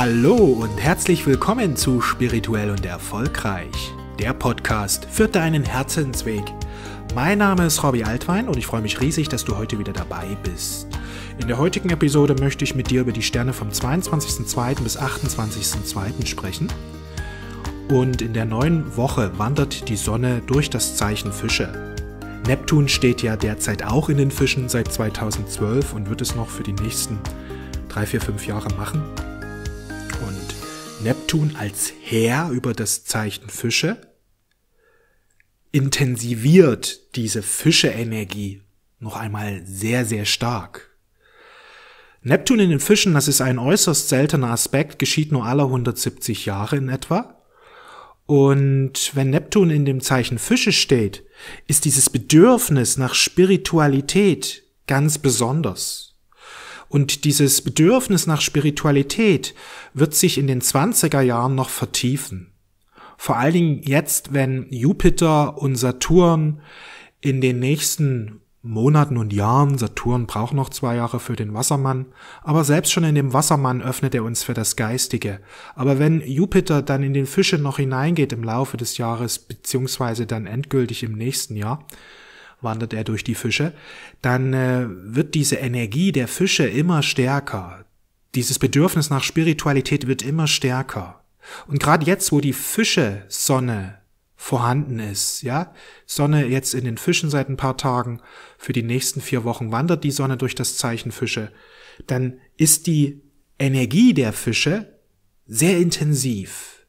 Hallo und herzlich willkommen zu Spirituell und Erfolgreich, der Podcast für deinen Herzensweg. Mein Name ist Robbie Altwein und ich freue mich riesig, dass du heute wieder dabei bist. In der heutigen Episode möchte ich mit dir über die Sterne vom 22.02. bis 28.02. sprechen. Und in der neuen Woche wandert die Sonne durch das Zeichen Fische. Neptun steht ja derzeit auch in den Fischen seit 2012 und wird es noch für die nächsten 3, 4, 5 Jahre machen. Neptun als Herr über das Zeichen Fische intensiviert diese Fische-Energie noch einmal sehr, sehr stark. Neptun in den Fischen, das ist ein äußerst seltener Aspekt, geschieht nur alle 170 Jahre in etwa. Und wenn Neptun in dem Zeichen Fische steht, ist dieses Bedürfnis nach Spiritualität ganz besonders. Und dieses Bedürfnis nach Spiritualität wird sich in den 20er Jahren noch vertiefen. Vor allen Dingen jetzt, wenn Jupiter und Saturn in den nächsten Monaten und Jahren, Saturn braucht noch zwei Jahre für den Wassermann, aber selbst schon in dem Wassermann öffnet er uns für das Geistige. Aber wenn Jupiter dann in den Fische noch hineingeht im Laufe des Jahres, beziehungsweise dann endgültig im nächsten Jahr, wandert er durch die Fische, dann äh, wird diese Energie der Fische immer stärker. Dieses Bedürfnis nach Spiritualität wird immer stärker. Und gerade jetzt, wo die Fische Sonne vorhanden ist, ja, Sonne jetzt in den Fischen seit ein paar Tagen, für die nächsten vier Wochen wandert die Sonne durch das Zeichen Fische, dann ist die Energie der Fische sehr intensiv.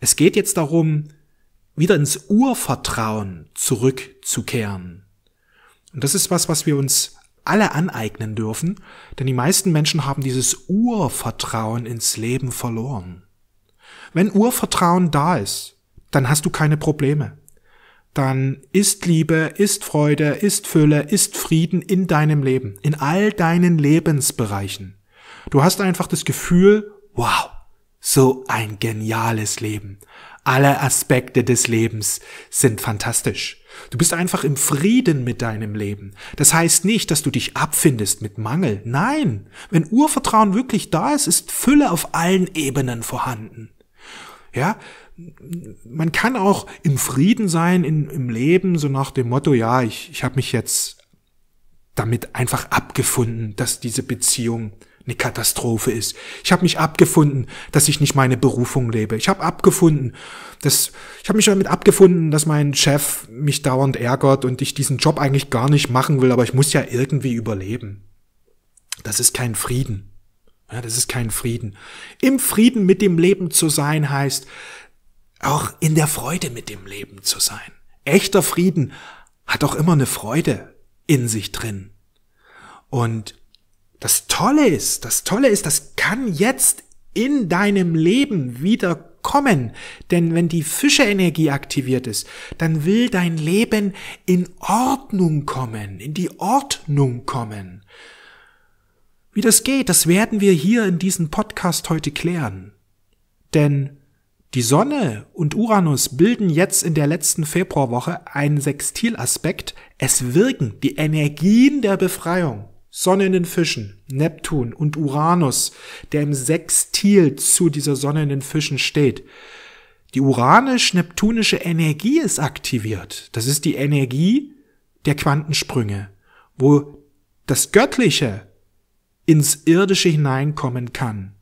Es geht jetzt darum, wieder ins Urvertrauen zurückzukehren. Und das ist was, was wir uns alle aneignen dürfen, denn die meisten Menschen haben dieses Urvertrauen ins Leben verloren. Wenn Urvertrauen da ist, dann hast du keine Probleme. Dann ist Liebe, ist Freude, ist Fülle, ist Frieden in deinem Leben, in all deinen Lebensbereichen. Du hast einfach das Gefühl, wow, so ein geniales Leben. Alle Aspekte des Lebens sind fantastisch. Du bist einfach im Frieden mit deinem Leben. Das heißt nicht, dass du dich abfindest mit Mangel. Nein, wenn Urvertrauen wirklich da ist, ist Fülle auf allen Ebenen vorhanden. Ja, man kann auch im Frieden sein in, im Leben, so nach dem Motto, ja, ich, ich habe mich jetzt damit einfach abgefunden, dass diese Beziehung eine Katastrophe ist. Ich habe mich abgefunden, dass ich nicht meine Berufung lebe. Ich habe abgefunden, dass ich habe mich damit abgefunden, dass mein Chef mich dauernd ärgert und ich diesen Job eigentlich gar nicht machen will, aber ich muss ja irgendwie überleben. Das ist kein Frieden. Ja, das ist kein Frieden. Im Frieden mit dem Leben zu sein heißt auch in der Freude mit dem Leben zu sein. Echter Frieden hat auch immer eine Freude in sich drin. Und das Tolle ist, das Tolle ist, das kann jetzt in deinem Leben wieder kommen. Denn wenn die Fischeenergie aktiviert ist, dann will dein Leben in Ordnung kommen, in die Ordnung kommen. Wie das geht, das werden wir hier in diesem Podcast heute klären. Denn die Sonne und Uranus bilden jetzt in der letzten Februarwoche einen Sextilaspekt. Es wirken die Energien der Befreiung. Sonne in den Fischen, Neptun und Uranus, der im Sextil zu dieser Sonne in den Fischen steht. Die uranisch-neptunische Energie ist aktiviert. Das ist die Energie der Quantensprünge, wo das Göttliche ins Irdische hineinkommen kann.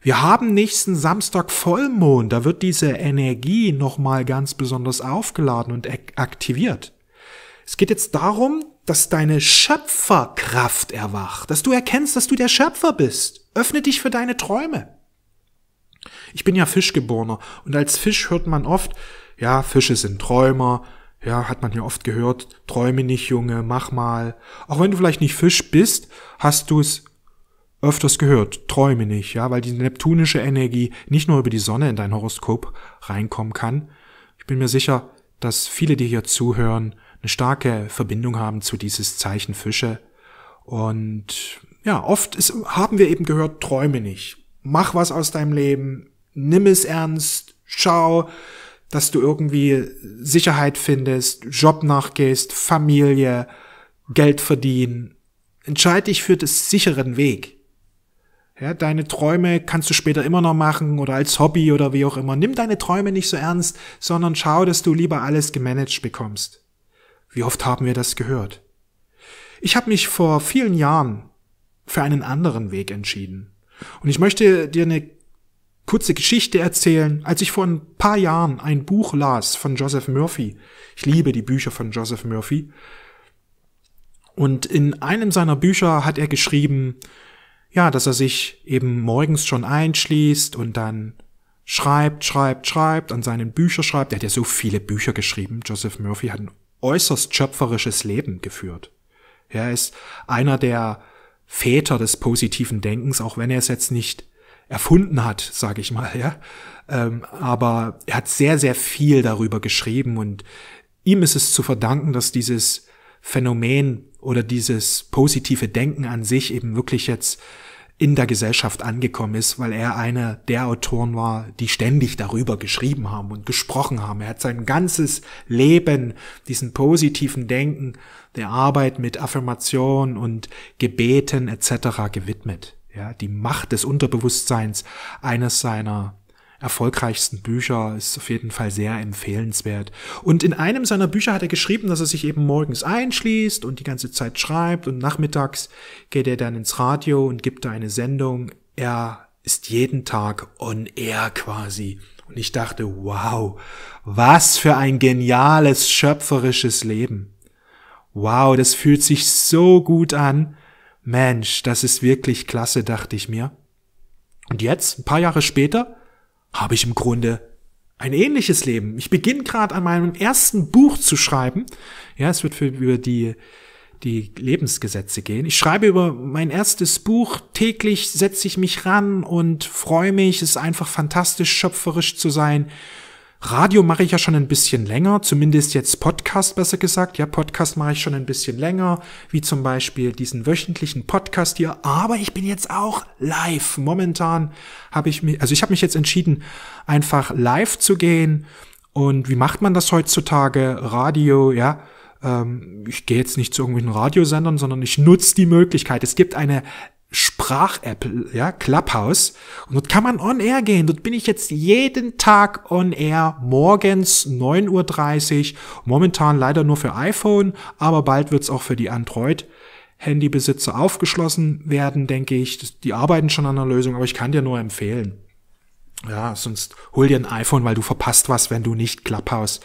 Wir haben nächsten Samstag Vollmond, da wird diese Energie nochmal ganz besonders aufgeladen und aktiviert. Es geht jetzt darum, dass deine Schöpferkraft erwacht, dass du erkennst, dass du der Schöpfer bist. Öffne dich für deine Träume. Ich bin ja Fischgeborener und als Fisch hört man oft, ja, Fische sind Träumer, ja, hat man ja oft gehört, träume nicht, Junge, mach mal. Auch wenn du vielleicht nicht Fisch bist, hast du es öfters gehört, träume nicht, ja, weil die neptunische Energie nicht nur über die Sonne in dein Horoskop reinkommen kann. Ich bin mir sicher, dass viele, die hier zuhören, eine starke Verbindung haben zu dieses Zeichen Fische. Und ja, oft ist, haben wir eben gehört, träume nicht. Mach was aus deinem Leben, nimm es ernst, schau, dass du irgendwie Sicherheit findest, Job nachgehst, Familie, Geld verdienen. Entscheid dich für den sicheren Weg. Ja, deine Träume kannst du später immer noch machen oder als Hobby oder wie auch immer. Nimm deine Träume nicht so ernst, sondern schau, dass du lieber alles gemanagt bekommst. Wie oft haben wir das gehört? Ich habe mich vor vielen Jahren für einen anderen Weg entschieden. Und ich möchte dir eine kurze Geschichte erzählen. Als ich vor ein paar Jahren ein Buch las von Joseph Murphy, ich liebe die Bücher von Joseph Murphy, und in einem seiner Bücher hat er geschrieben, ja, dass er sich eben morgens schon einschließt und dann schreibt, schreibt, schreibt, an seinen Büchern schreibt. Er hat ja so viele Bücher geschrieben. Joseph Murphy hat ein äußerst schöpferisches Leben geführt. Er ist einer der Väter des positiven Denkens, auch wenn er es jetzt nicht erfunden hat, sage ich mal. Ja? Ähm, aber er hat sehr, sehr viel darüber geschrieben und ihm ist es zu verdanken, dass dieses Phänomen oder dieses positive Denken an sich eben wirklich jetzt in der Gesellschaft angekommen ist, weil er einer der Autoren war, die ständig darüber geschrieben haben und gesprochen haben. Er hat sein ganzes Leben diesen positiven Denken, der Arbeit mit Affirmation und Gebeten etc. gewidmet. Ja, die Macht des Unterbewusstseins eines seiner erfolgreichsten Bücher, ist auf jeden Fall sehr empfehlenswert. Und in einem seiner Bücher hat er geschrieben, dass er sich eben morgens einschließt und die ganze Zeit schreibt und nachmittags geht er dann ins Radio und gibt da eine Sendung. Er ist jeden Tag on air quasi. Und ich dachte, wow, was für ein geniales, schöpferisches Leben. Wow, das fühlt sich so gut an. Mensch, das ist wirklich klasse, dachte ich mir. Und jetzt, ein paar Jahre später, habe ich im Grunde ein ähnliches Leben. Ich beginne gerade an meinem ersten Buch zu schreiben. Ja, es wird für, über die, die Lebensgesetze gehen. Ich schreibe über mein erstes Buch. Täglich setze ich mich ran und freue mich. Es ist einfach fantastisch, schöpferisch zu sein. Radio mache ich ja schon ein bisschen länger, zumindest jetzt Podcast besser gesagt. Ja, Podcast mache ich schon ein bisschen länger, wie zum Beispiel diesen wöchentlichen Podcast hier. Aber ich bin jetzt auch live. Momentan habe ich mich, also ich habe mich jetzt entschieden, einfach live zu gehen. Und wie macht man das heutzutage? Radio, ja. Ähm, ich gehe jetzt nicht zu irgendwelchen Radiosendern, sondern ich nutze die Möglichkeit. Es gibt eine Sprach-App, ja, Clubhouse. Und dort kann man on air gehen. Dort bin ich jetzt jeden Tag on air, morgens 9.30 Uhr. Momentan leider nur für iPhone, aber bald wird's auch für die Android. Handybesitzer aufgeschlossen werden, denke ich. Die arbeiten schon an der Lösung, aber ich kann dir nur empfehlen. Ja, sonst hol dir ein iPhone, weil du verpasst was, wenn du nicht Clubhouse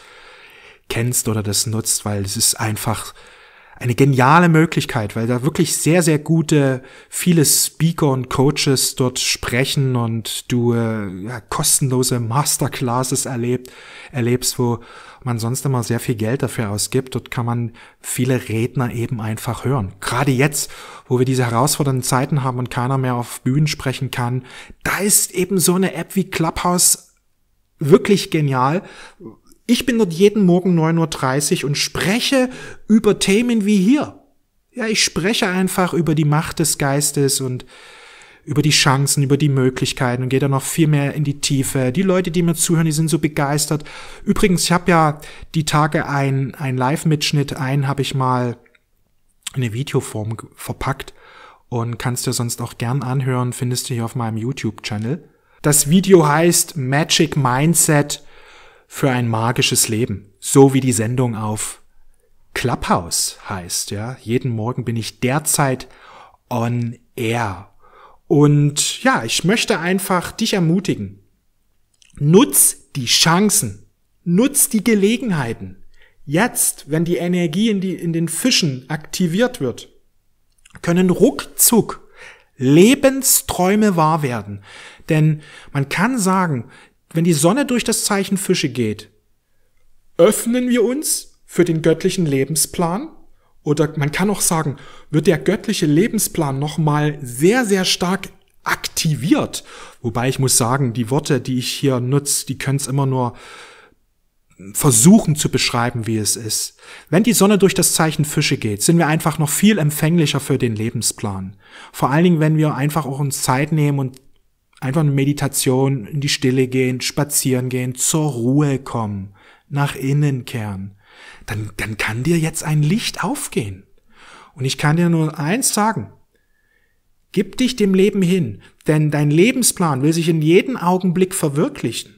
kennst oder das nutzt, weil es ist einfach eine geniale Möglichkeit, weil da wirklich sehr, sehr gute, viele Speaker und Coaches dort sprechen und du äh, ja, kostenlose Masterclasses erlebt, erlebst, wo man sonst immer sehr viel Geld dafür ausgibt. Dort kann man viele Redner eben einfach hören. Gerade jetzt, wo wir diese herausfordernden Zeiten haben und keiner mehr auf Bühnen sprechen kann, da ist eben so eine App wie Clubhouse wirklich genial, ich bin dort jeden Morgen 9.30 Uhr und spreche über Themen wie hier. Ja, ich spreche einfach über die Macht des Geistes und über die Chancen, über die Möglichkeiten und gehe dann noch viel mehr in die Tiefe. Die Leute, die mir zuhören, die sind so begeistert. Übrigens, ich habe ja die Tage ein, ein Live-Mitschnitt, einen habe ich mal in eine Videoform verpackt und kannst dir sonst auch gern anhören, findest du hier auf meinem YouTube-Channel. Das Video heißt Magic Mindset für ein magisches Leben, so wie die Sendung auf Clubhouse heißt, ja. Jeden Morgen bin ich derzeit on air. Und ja, ich möchte einfach dich ermutigen. Nutz die Chancen. Nutz die Gelegenheiten. Jetzt, wenn die Energie in, die, in den Fischen aktiviert wird, können ruckzuck Lebensträume wahr werden. Denn man kann sagen, wenn die Sonne durch das Zeichen Fische geht, öffnen wir uns für den göttlichen Lebensplan? Oder man kann auch sagen, wird der göttliche Lebensplan nochmal sehr, sehr stark aktiviert? Wobei ich muss sagen, die Worte, die ich hier nutze, die können es immer nur versuchen zu beschreiben, wie es ist. Wenn die Sonne durch das Zeichen Fische geht, sind wir einfach noch viel empfänglicher für den Lebensplan. Vor allen Dingen, wenn wir einfach auch uns Zeit nehmen und Einfach eine Meditation, in die Stille gehen, spazieren gehen, zur Ruhe kommen, nach innen kehren. Dann, dann kann dir jetzt ein Licht aufgehen. Und ich kann dir nur eins sagen. Gib dich dem Leben hin, denn dein Lebensplan will sich in jedem Augenblick verwirklichen.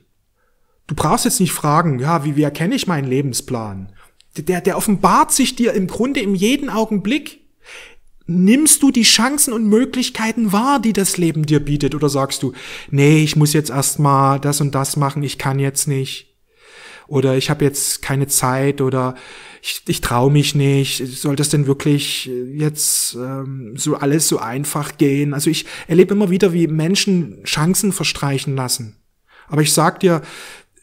Du brauchst jetzt nicht fragen, ja, wie, wie erkenne ich meinen Lebensplan? Der, der offenbart sich dir im Grunde in jedem Augenblick. Nimmst du die Chancen und Möglichkeiten wahr, die das Leben dir bietet? Oder sagst du, nee, ich muss jetzt erstmal das und das machen, ich kann jetzt nicht. Oder ich habe jetzt keine Zeit oder ich, ich traue mich nicht. Soll das denn wirklich äh, jetzt ähm, so alles so einfach gehen? Also ich erlebe immer wieder, wie Menschen Chancen verstreichen lassen. Aber ich sag dir,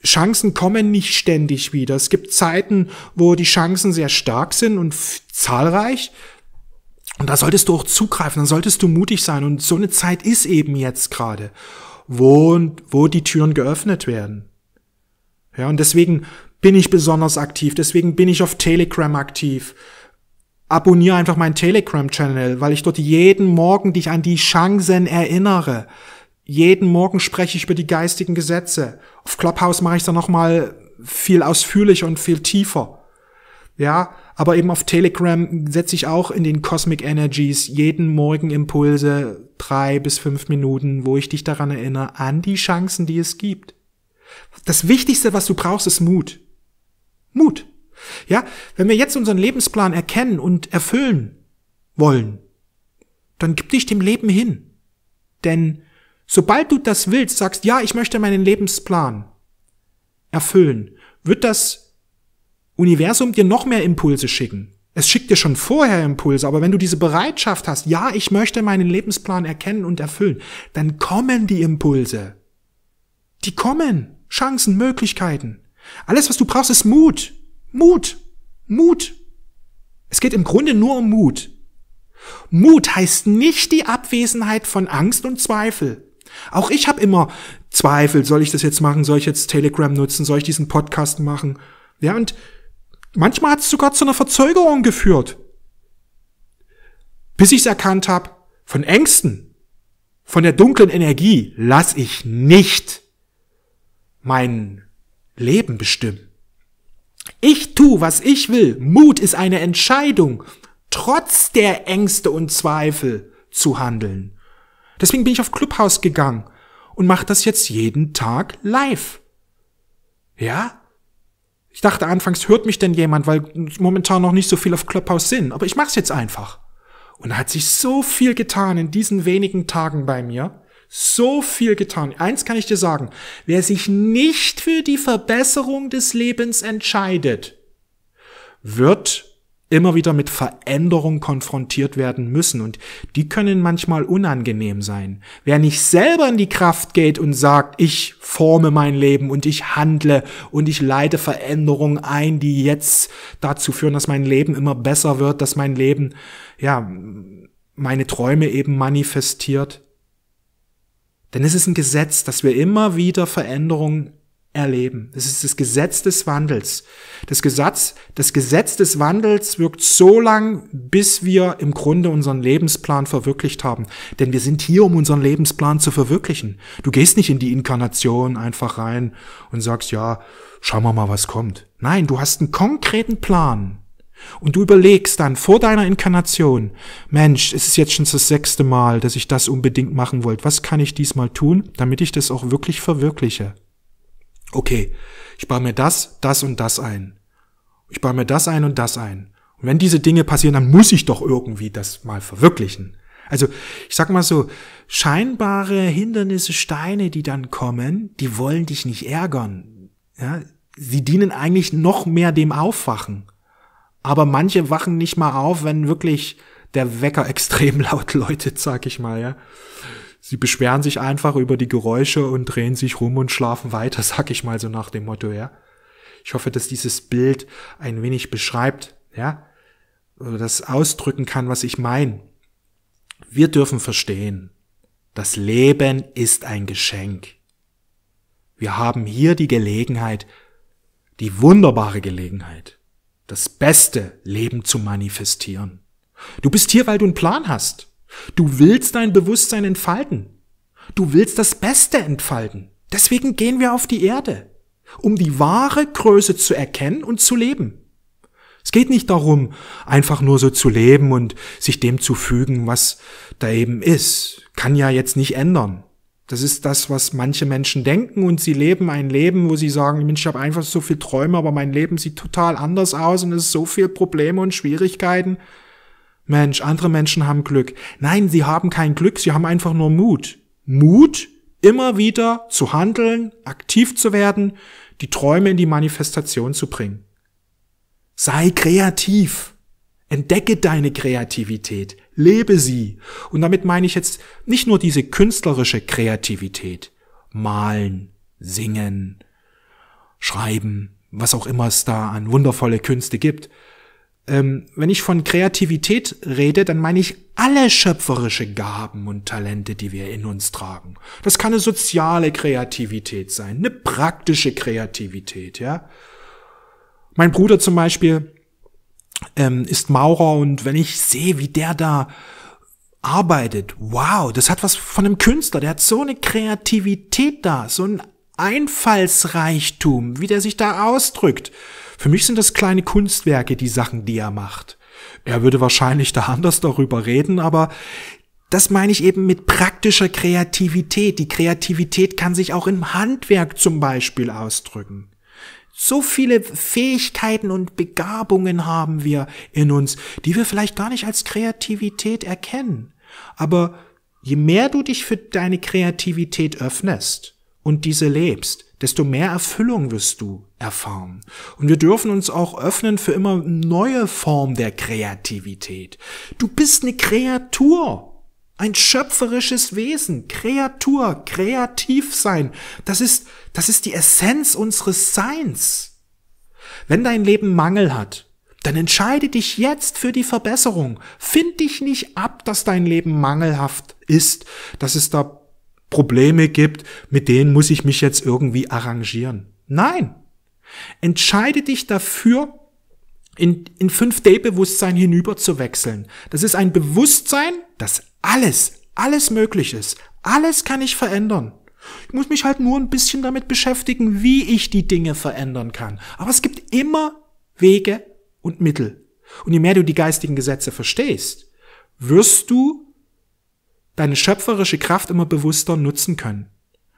Chancen kommen nicht ständig wieder. Es gibt Zeiten, wo die Chancen sehr stark sind und zahlreich. Und da solltest du auch zugreifen, dann solltest du mutig sein. Und so eine Zeit ist eben jetzt gerade, wo, wo die Türen geöffnet werden. Ja, und deswegen bin ich besonders aktiv, deswegen bin ich auf Telegram aktiv. Abonniere einfach meinen Telegram-Channel, weil ich dort jeden Morgen dich an die Chancen erinnere. Jeden Morgen spreche ich über die geistigen Gesetze. Auf Clubhouse mache ich es dann nochmal viel ausführlicher und viel tiefer. Ja, aber eben auf Telegram setze ich auch in den Cosmic Energies jeden Morgen Impulse, drei bis fünf Minuten, wo ich dich daran erinnere, an die Chancen, die es gibt. Das Wichtigste, was du brauchst, ist Mut. Mut. Ja, wenn wir jetzt unseren Lebensplan erkennen und erfüllen wollen, dann gib dich dem Leben hin. Denn sobald du das willst, sagst, ja, ich möchte meinen Lebensplan erfüllen, wird das Universum dir noch mehr Impulse schicken. Es schickt dir schon vorher Impulse, aber wenn du diese Bereitschaft hast, ja, ich möchte meinen Lebensplan erkennen und erfüllen, dann kommen die Impulse. Die kommen. Chancen, Möglichkeiten. Alles, was du brauchst, ist Mut. Mut. Mut. Es geht im Grunde nur um Mut. Mut heißt nicht die Abwesenheit von Angst und Zweifel. Auch ich habe immer Zweifel, soll ich das jetzt machen, soll ich jetzt Telegram nutzen, soll ich diesen Podcast machen? Ja, und Manchmal hat es sogar zu einer Verzögerung geführt. Bis ich es erkannt habe, von Ängsten, von der dunklen Energie lasse ich nicht mein Leben bestimmen. Ich tu, was ich will. Mut ist eine Entscheidung, trotz der Ängste und Zweifel zu handeln. Deswegen bin ich auf Clubhouse gegangen und mache das jetzt jeden Tag live. Ja? Ich dachte anfangs, hört mich denn jemand, weil momentan noch nicht so viel auf Clubhouse sind, aber ich mach's jetzt einfach. Und da hat sich so viel getan in diesen wenigen Tagen bei mir. So viel getan. Eins kann ich dir sagen. Wer sich nicht für die Verbesserung des Lebens entscheidet, wird immer wieder mit Veränderung konfrontiert werden müssen und die können manchmal unangenehm sein. Wer nicht selber in die Kraft geht und sagt, ich forme mein Leben und ich handle und ich leite Veränderungen ein, die jetzt dazu führen, dass mein Leben immer besser wird, dass mein Leben, ja, meine Träume eben manifestiert. Denn es ist ein Gesetz, dass wir immer wieder Veränderungen erleben. Das ist das Gesetz des Wandels. Das Gesetz, das Gesetz des Wandels wirkt so lang, bis wir im Grunde unseren Lebensplan verwirklicht haben. Denn wir sind hier, um unseren Lebensplan zu verwirklichen. Du gehst nicht in die Inkarnation einfach rein und sagst, ja, schauen wir mal, was kommt. Nein, du hast einen konkreten Plan. Und du überlegst dann vor deiner Inkarnation, Mensch, es ist jetzt schon das sechste Mal, dass ich das unbedingt machen wollte. Was kann ich diesmal tun, damit ich das auch wirklich verwirkliche? okay, ich baue mir das, das und das ein. Ich baue mir das ein und das ein. Und wenn diese Dinge passieren, dann muss ich doch irgendwie das mal verwirklichen. Also ich sag mal so, scheinbare Hindernisse, Steine, die dann kommen, die wollen dich nicht ärgern. Ja? Sie dienen eigentlich noch mehr dem Aufwachen. Aber manche wachen nicht mal auf, wenn wirklich der Wecker extrem laut läutet, sag ich mal, ja sie beschweren sich einfach über die Geräusche und drehen sich rum und schlafen weiter, sag ich mal so nach dem Motto, ja. Ich hoffe, dass dieses Bild ein wenig beschreibt, ja, oder das ausdrücken kann, was ich meine. Wir dürfen verstehen, das Leben ist ein Geschenk. Wir haben hier die Gelegenheit, die wunderbare Gelegenheit, das beste Leben zu manifestieren. Du bist hier, weil du einen Plan hast. Du willst dein Bewusstsein entfalten. Du willst das Beste entfalten. Deswegen gehen wir auf die Erde, um die wahre Größe zu erkennen und zu leben. Es geht nicht darum, einfach nur so zu leben und sich dem zu fügen, was da eben ist. Kann ja jetzt nicht ändern. Das ist das, was manche Menschen denken und sie leben ein Leben, wo sie sagen, Mensch, ich habe einfach so viele Träume, aber mein Leben sieht total anders aus und es ist so viel Probleme und Schwierigkeiten. Mensch, andere Menschen haben Glück. Nein, sie haben kein Glück, sie haben einfach nur Mut. Mut, immer wieder zu handeln, aktiv zu werden, die Träume in die Manifestation zu bringen. Sei kreativ. Entdecke deine Kreativität. Lebe sie. Und damit meine ich jetzt nicht nur diese künstlerische Kreativität. Malen, singen, schreiben, was auch immer es da an wundervolle Künste gibt, ähm, wenn ich von Kreativität rede, dann meine ich alle schöpferische Gaben und Talente, die wir in uns tragen. Das kann eine soziale Kreativität sein, eine praktische Kreativität, ja. Mein Bruder zum Beispiel ähm, ist Maurer und wenn ich sehe, wie der da arbeitet, wow, das hat was von einem Künstler, der hat so eine Kreativität da, so ein Einfallsreichtum, wie der sich da ausdrückt. Für mich sind das kleine Kunstwerke, die Sachen, die er macht. Er würde wahrscheinlich da anders darüber reden, aber das meine ich eben mit praktischer Kreativität. Die Kreativität kann sich auch im Handwerk zum Beispiel ausdrücken. So viele Fähigkeiten und Begabungen haben wir in uns, die wir vielleicht gar nicht als Kreativität erkennen. Aber je mehr du dich für deine Kreativität öffnest, und diese lebst, desto mehr Erfüllung wirst du erfahren. Und wir dürfen uns auch öffnen für immer neue Form der Kreativität. Du bist eine Kreatur. Ein schöpferisches Wesen, Kreatur, kreativ sein. Das ist, das ist die Essenz unseres Seins. Wenn dein Leben Mangel hat, dann entscheide dich jetzt für die Verbesserung. Find dich nicht ab, dass dein Leben mangelhaft ist, dass es da Probleme gibt, mit denen muss ich mich jetzt irgendwie arrangieren. Nein. Entscheide dich dafür, in, in 5D-Bewusstsein hinüberzuwechseln. Das ist ein Bewusstsein, dass alles, alles möglich ist. Alles kann ich verändern. Ich muss mich halt nur ein bisschen damit beschäftigen, wie ich die Dinge verändern kann. Aber es gibt immer Wege und Mittel. Und je mehr du die geistigen Gesetze verstehst, wirst du deine schöpferische Kraft immer bewusster nutzen können.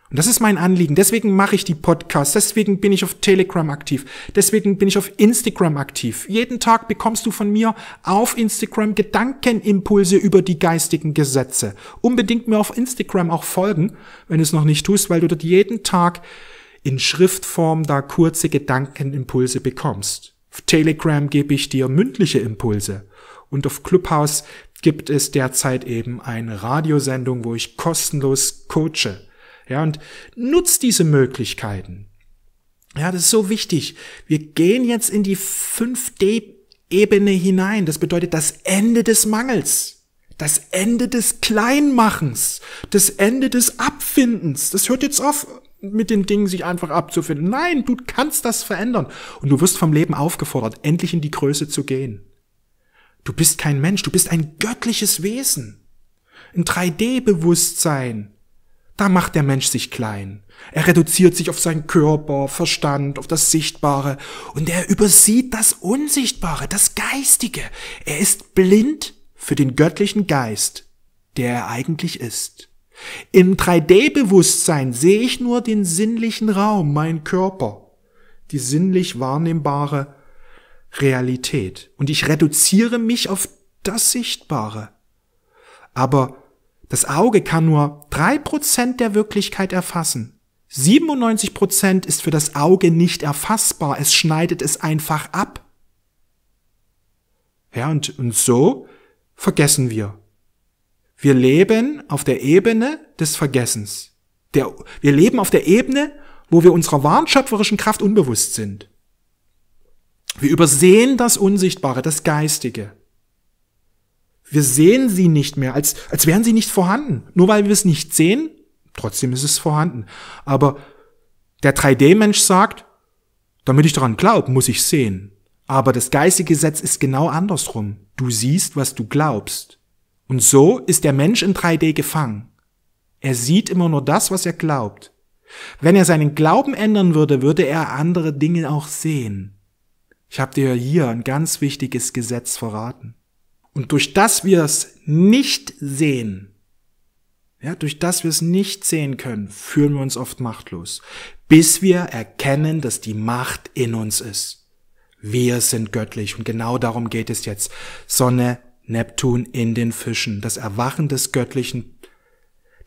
Und das ist mein Anliegen. Deswegen mache ich die Podcasts. Deswegen bin ich auf Telegram aktiv. Deswegen bin ich auf Instagram aktiv. Jeden Tag bekommst du von mir auf Instagram Gedankenimpulse über die geistigen Gesetze. Unbedingt mir auf Instagram auch folgen, wenn du es noch nicht tust, weil du dort jeden Tag in Schriftform da kurze Gedankenimpulse bekommst. Auf Telegram gebe ich dir mündliche Impulse. Und auf Clubhouse gibt es derzeit eben eine Radiosendung, wo ich kostenlos coache. Ja, und nutzt diese Möglichkeiten. Ja, das ist so wichtig. Wir gehen jetzt in die 5D-Ebene hinein. Das bedeutet das Ende des Mangels. Das Ende des Kleinmachens, das Ende des Abfindens. Das hört jetzt auf, mit den Dingen sich einfach abzufinden. Nein, du kannst das verändern. Und du wirst vom Leben aufgefordert, endlich in die Größe zu gehen. Du bist kein Mensch, du bist ein göttliches Wesen. Ein 3D-Bewusstsein. Da macht der Mensch sich klein. Er reduziert sich auf seinen Körper, Verstand, auf das Sichtbare und er übersieht das Unsichtbare, das Geistige. Er ist blind für den göttlichen Geist, der er eigentlich ist. Im 3D-Bewusstsein sehe ich nur den sinnlichen Raum, meinen Körper, die sinnlich wahrnehmbare Realität und ich reduziere mich auf das Sichtbare. Aber das Auge kann nur drei Prozent der Wirklichkeit erfassen. 97% Prozent ist für das Auge nicht erfassbar, es schneidet es einfach ab. Ja, und, und so vergessen wir. Wir leben auf der Ebene des Vergessens. Der, wir leben auf der Ebene, wo wir unserer wahren schöpferischen Kraft unbewusst sind. Wir übersehen das Unsichtbare, das Geistige. Wir sehen sie nicht mehr, als, als wären sie nicht vorhanden. Nur weil wir es nicht sehen, trotzdem ist es vorhanden. Aber der 3D-Mensch sagt, damit ich daran glaube, muss ich sehen. Aber das geistige Gesetz ist genau andersrum. Du siehst, was du glaubst. Und so ist der Mensch in 3D gefangen. Er sieht immer nur das, was er glaubt. Wenn er seinen Glauben ändern würde, würde er andere Dinge auch sehen. Ich habe dir hier ein ganz wichtiges Gesetz verraten. Und durch das wir es nicht sehen, ja, durch das wir es nicht sehen können, fühlen wir uns oft machtlos, bis wir erkennen, dass die Macht in uns ist. Wir sind göttlich und genau darum geht es jetzt. Sonne, Neptun in den Fischen, das Erwachen des göttlichen,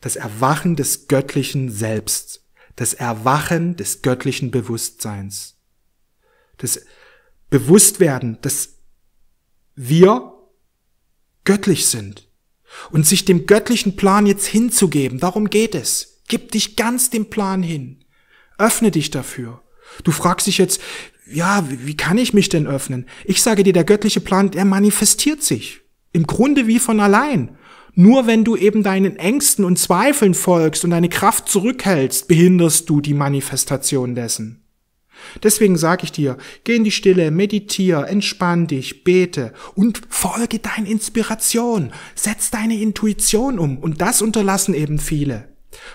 das Erwachen des göttlichen Selbst, das Erwachen des göttlichen Bewusstseins. Das bewusst werden, dass wir göttlich sind und sich dem göttlichen Plan jetzt hinzugeben. Darum geht es. Gib dich ganz dem Plan hin. Öffne dich dafür. Du fragst dich jetzt, ja, wie kann ich mich denn öffnen? Ich sage dir, der göttliche Plan, der manifestiert sich. Im Grunde wie von allein. Nur wenn du eben deinen Ängsten und Zweifeln folgst und deine Kraft zurückhältst, behinderst du die Manifestation dessen. Deswegen sage ich dir, geh in die Stille, meditiere, entspann dich, bete und folge deiner Inspiration, setz deine Intuition um und das unterlassen eben viele.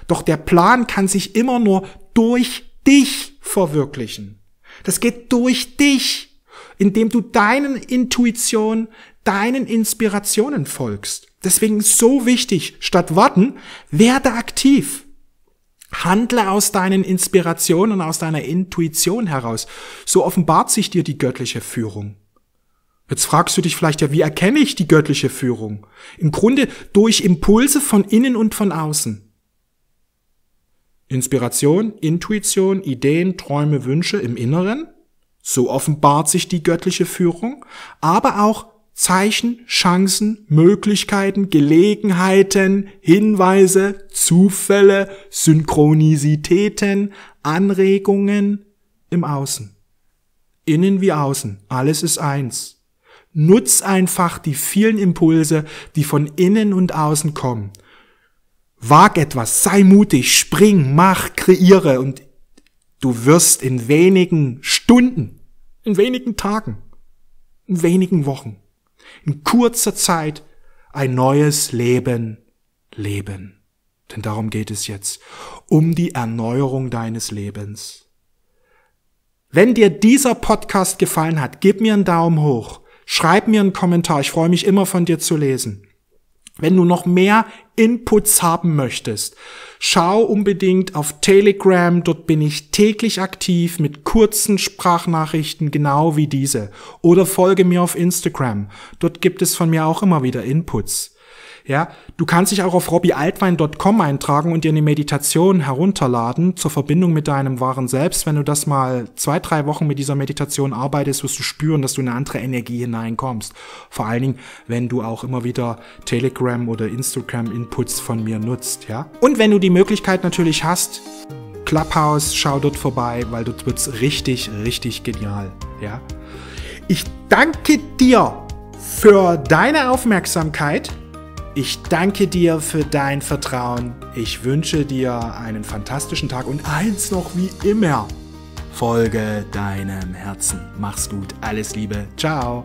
Doch der Plan kann sich immer nur durch dich verwirklichen. Das geht durch dich, indem du deinen Intuition, deinen Inspirationen folgst. Deswegen so wichtig, statt warten, werde aktiv. Handle aus deinen Inspirationen, und aus deiner Intuition heraus. So offenbart sich dir die göttliche Führung. Jetzt fragst du dich vielleicht ja, wie erkenne ich die göttliche Führung? Im Grunde durch Impulse von innen und von außen. Inspiration, Intuition, Ideen, Träume, Wünsche im Inneren. So offenbart sich die göttliche Führung, aber auch Zeichen, Chancen, Möglichkeiten, Gelegenheiten, Hinweise, Zufälle, Synchronisitäten, Anregungen im Außen. Innen wie außen, alles ist eins. Nutz einfach die vielen Impulse, die von innen und außen kommen. Wag etwas, sei mutig, spring, mach, kreiere und du wirst in wenigen Stunden, in wenigen Tagen, in wenigen Wochen in kurzer Zeit ein neues Leben leben. Denn darum geht es jetzt, um die Erneuerung deines Lebens. Wenn dir dieser Podcast gefallen hat, gib mir einen Daumen hoch, schreib mir einen Kommentar, ich freue mich immer von dir zu lesen. Wenn du noch mehr Inputs haben möchtest, schau unbedingt auf Telegram, dort bin ich täglich aktiv mit kurzen Sprachnachrichten genau wie diese. Oder folge mir auf Instagram, dort gibt es von mir auch immer wieder Inputs. Ja, du kannst dich auch auf robbyaltwein.com eintragen und dir eine Meditation herunterladen zur Verbindung mit deinem wahren Selbst. Wenn du das mal zwei, drei Wochen mit dieser Meditation arbeitest, wirst du spüren, dass du in eine andere Energie hineinkommst. Vor allen Dingen, wenn du auch immer wieder Telegram oder Instagram Inputs von mir nutzt, ja? Und wenn du die Möglichkeit natürlich hast, Clubhouse, schau dort vorbei, weil dort wird's richtig, richtig genial, ja? Ich danke dir für deine Aufmerksamkeit. Ich danke dir für dein Vertrauen. Ich wünsche dir einen fantastischen Tag und eins noch wie immer. Folge deinem Herzen. Mach's gut. Alles Liebe. Ciao.